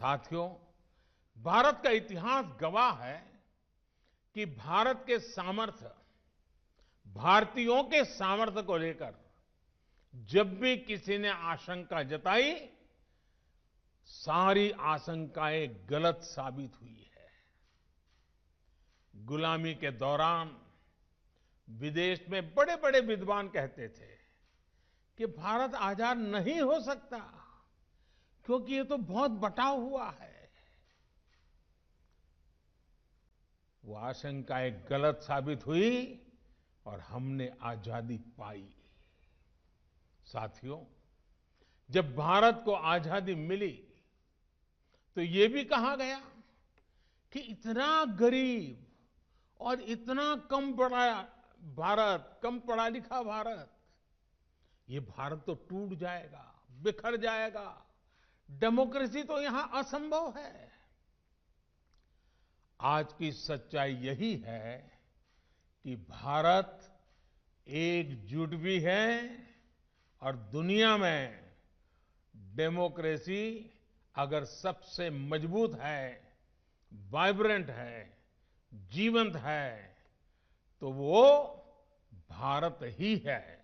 साथियों भारत का इतिहास गवाह है कि भारत के सामर्थ्य भारतीयों के सामर्थ्य को लेकर जब भी किसी ने आशंका जताई सारी आशंकाएं गलत साबित हुई है गुलामी के दौरान विदेश में बड़े बड़े विद्वान कहते थे कि भारत आजाद नहीं हो सकता क्योंकि ये तो बहुत बटा हुआ है वो आशंकाएं गलत साबित हुई और हमने आजादी पाई साथियों जब भारत को आजादी मिली तो ये भी कहा गया कि इतना गरीब और इतना कम पढ़ा भारत कम पढ़ा लिखा भारत ये भारत तो टूट जाएगा बिखर जाएगा डेमोक्रेसी तो यहां असंभव है आज की सच्चाई यही है कि भारत एकजुट भी है और दुनिया में डेमोक्रेसी अगर सबसे मजबूत है वाइब्रेंट है जीवंत है तो वो भारत ही है